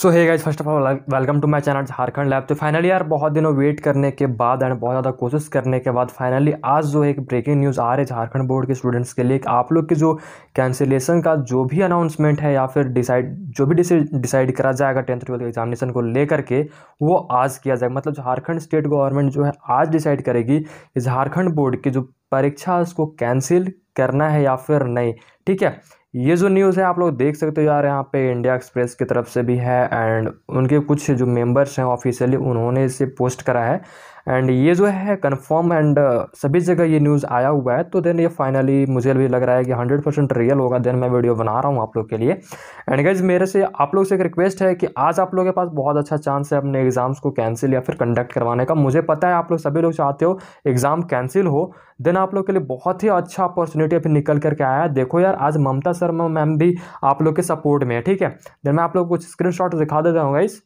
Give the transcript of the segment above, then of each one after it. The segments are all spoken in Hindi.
सो है guys first of all welcome to my channel Jharkhand lab तो फाइनली यार बहुत दिनों वेट करने के बाद एंड बहुत ज़्यादा कोशिश करने के बाद फाइनली आज जो एक ब्रेकिंग न्यूज़ आ रही है झारखंड बोर्ड के स्टूडेंट्स के लिए आप लोग की जो कैंसिलेशन का जो भी अनाउंसमेंट है या फिर डिसाइड जो भी डिसाइड करा जाएगा टेंथ ट्वेल्थ एग्जामिनेशन को लेकर के वो आज किया जाएगा मतलब झारखंड स्टेट गवर्नमेंट जो है आज डिसाइड करेगी कि झारखंड बोर्ड की जो परीक्षा उसको कैंसिल करना है या फिर नहीं ठीक है ये जो न्यूज़ है आप लोग देख सकते हो यार यहाँ पे इंडिया एक्सप्रेस की तरफ से भी है एंड उनके कुछ जो मेंबर्स हैं ऑफिशियली उन्होंने इसे पोस्ट करा है एंड ये जो है कन्फर्म एंड uh, सभी जगह ये न्यूज़ आया हुआ है तो देन ये फाइनली मुझे भी लग रहा है कि हंड्रेड परसेंट रियल होगा देन मैं वीडियो बना रहा हूँ आप लोग के लिए एंड गाइज मेरे से आप लोग से एक रिक्वेस्ट है कि आज आप लोग के पास बहुत अच्छा चांस है अपने एग्ज़ाम्स को कैंसिल या फिर कंडक्ट करवाने का मुझे पता है आप लोग सभी लोग चाहते हो एग्ज़ाम कैंसिल हो देन आप लोग के लिए बहुत ही अच्छा अपॉर्चुनिटी अभी निकल करके आया है देखो यार आज ममता शर्मा मैम भी आप लोग के सपोर्ट में है ठीक है देन मैं आप लोग कुछ स्क्रीन दिखा देता हूँ गाइज़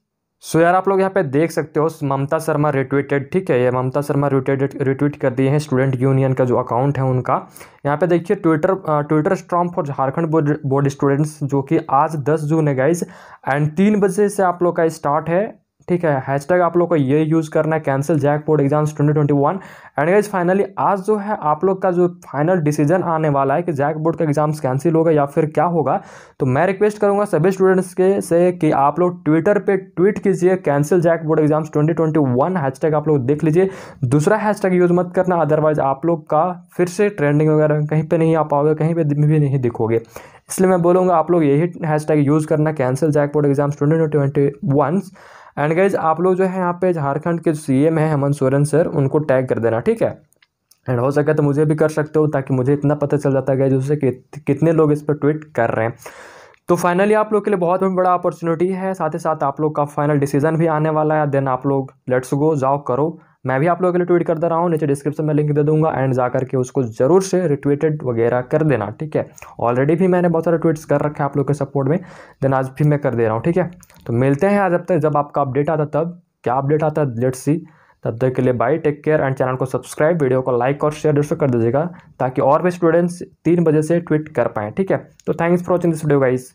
सो so यार आप लोग यहाँ पे देख सकते हो ममता शर्मा रिट्वीटेड ठीक है ये ममता शर्मा रिट्वीटेड रिट्वीट कर दिए हैं स्टूडेंट यूनियन का जो अकाउंट है उनका यहाँ पे देखिए Twitter Twitter storm for Jharkhand board board students जो कि आज 10 जून है गाइज एंड तीन बजे से आप लोग का स्टार्ट है ठीक है हैशटैग आप लोग को ये यूज़ करना है cancel Jack board exams 2021 and guys finally आज जो है आप लोग का जो फाइनल डिसीजन आने वाला है कि जैक बोर्ड का एग्जाम्स कैंसिल होगा या फिर क्या होगा तो मैं रिक्वेस्ट करूंगा सभी स्टूडेंट्स के से कि आप लोग ट्विटर पे ट्वीट कीजिए cancel Jack board exams twenty twenty one tag आप लोग देख लीजिए दूसरा हैशटैग यूज़ मत करना अदरवाइज आप लोग का फिर से ट्रेंडिंग वगैरह कहीं पर नहीं आ पाओगे कहीं पर भी नहीं दिखोगे इसलिए मैं बोलूँगा आप लोग यही टैग यूज़ करना cancel Jack board exams twenty twenty one and guys आप लोग जो है यहाँ पे झारखंड के सी एम है हेमंत सोरेन सर उनको टैग कर देना ठीक है एंड हो सके तो मुझे भी कर सकते हो ताकि मुझे इतना पता चल जाता है जैसे उससे कि, कितने लोग इस पर ट्वीट कर रहे हैं तो फाइनली आप लोग के लिए बहुत बड़ा अपॉर्चुनिटी है साथ ही साथ आप लोग का फाइनल डिसीजन भी आने वाला है देन आप लोग लेट्स गो जाओ करो मैं भी आप लोगों के लिए ट्वीट करता रहा हूँ नीचे डिस्क्रिप्शन में लिंक दे दूंगा एंड जा करके उसको जरूर से रिट्वीटेड वगैरह कर देना ठीक है ऑलरेडी भी मैंने बहुत सारे ट्वीट्स कर रखे हैं आप लोग के सपोर्ट में देन आज भी मैं कर दे रहा हूँ ठीक है तो मिलते हैं आज अब तक जब आपका अपडेट आता तब क्या अपडेट आता है लेट्स सी तब तक के लिए bye take care and channel को सब्सक्राइब वीडियो को लाइक और शेयर जरूर कर दीजिएगा ताकि और भी स्टूडेंट्स तीन बजे से ट्वीट कर पाएँ ठीक है तो thanks for watching this video guys